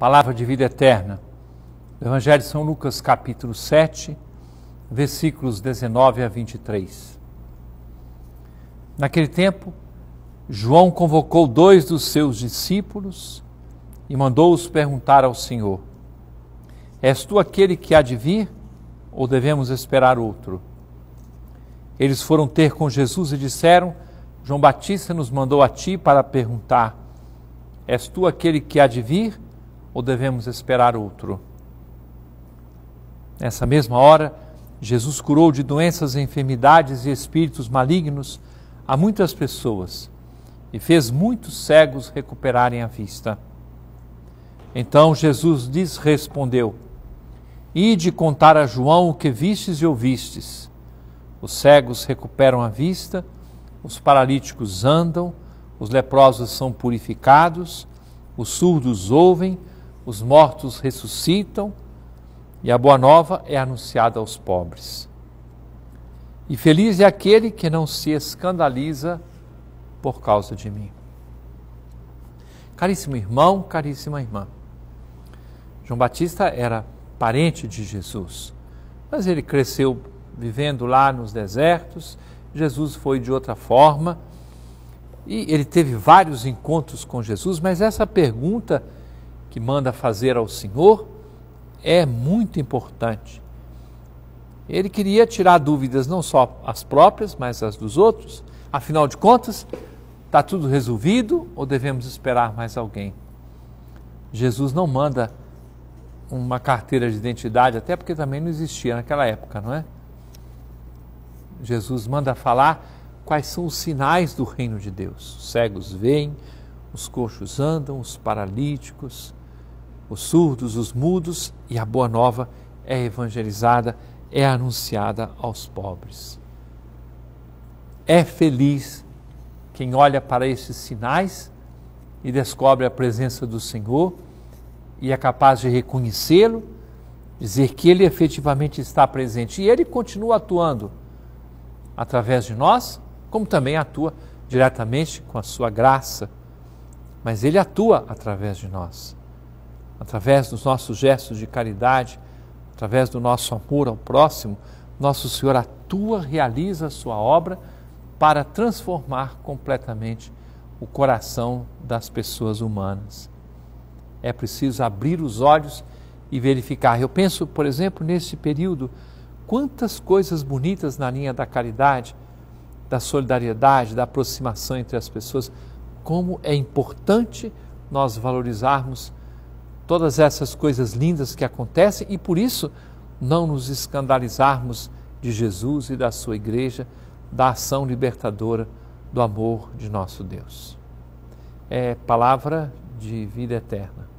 palavra de vida eterna. Evangelho de São Lucas, capítulo 7, versículos 19 a 23. Naquele tempo, João convocou dois dos seus discípulos e mandou-os perguntar ao Senhor: És tu aquele que há de vir ou devemos esperar outro? Eles foram ter com Jesus e disseram: João Batista nos mandou a ti para perguntar: És tu aquele que há de vir ou devemos esperar outro? Nessa mesma hora, Jesus curou de doenças, enfermidades e espíritos malignos a muitas pessoas e fez muitos cegos recuperarem a vista. Então Jesus lhes respondeu: Ide contar a João o que vistes e ouvistes. Os cegos recuperam a vista, os paralíticos andam, os leprosos são purificados, os surdos ouvem, os mortos ressuscitam e a boa nova é anunciada aos pobres. E feliz é aquele que não se escandaliza por causa de mim. Caríssimo irmão, caríssima irmã, João Batista era parente de Jesus, mas ele cresceu vivendo lá nos desertos. Jesus foi de outra forma e ele teve vários encontros com Jesus, mas essa pergunta que manda fazer ao Senhor é muito importante. Ele queria tirar dúvidas, não só as próprias, mas as dos outros. Afinal de contas, está tudo resolvido ou devemos esperar mais alguém? Jesus não manda uma carteira de identidade, até porque também não existia naquela época, não é? Jesus manda falar quais são os sinais do reino de Deus. Os cegos veem, os coxos andam, os paralíticos os surdos, os mudos, e a boa nova é evangelizada, é anunciada aos pobres. É feliz quem olha para esses sinais e descobre a presença do Senhor e é capaz de reconhecê-lo, dizer que ele efetivamente está presente e ele continua atuando através de nós, como também atua diretamente com a sua graça, mas ele atua através de nós através dos nossos gestos de caridade, através do nosso amor ao próximo, nosso Senhor atua, realiza a sua obra para transformar completamente o coração das pessoas humanas. É preciso abrir os olhos e verificar. Eu penso, por exemplo, neste período, quantas coisas bonitas na linha da caridade, da solidariedade, da aproximação entre as pessoas, como é importante nós valorizarmos todas essas coisas lindas que acontecem e por isso não nos escandalizarmos de Jesus e da sua igreja, da ação libertadora do amor de nosso Deus. É palavra de vida eterna.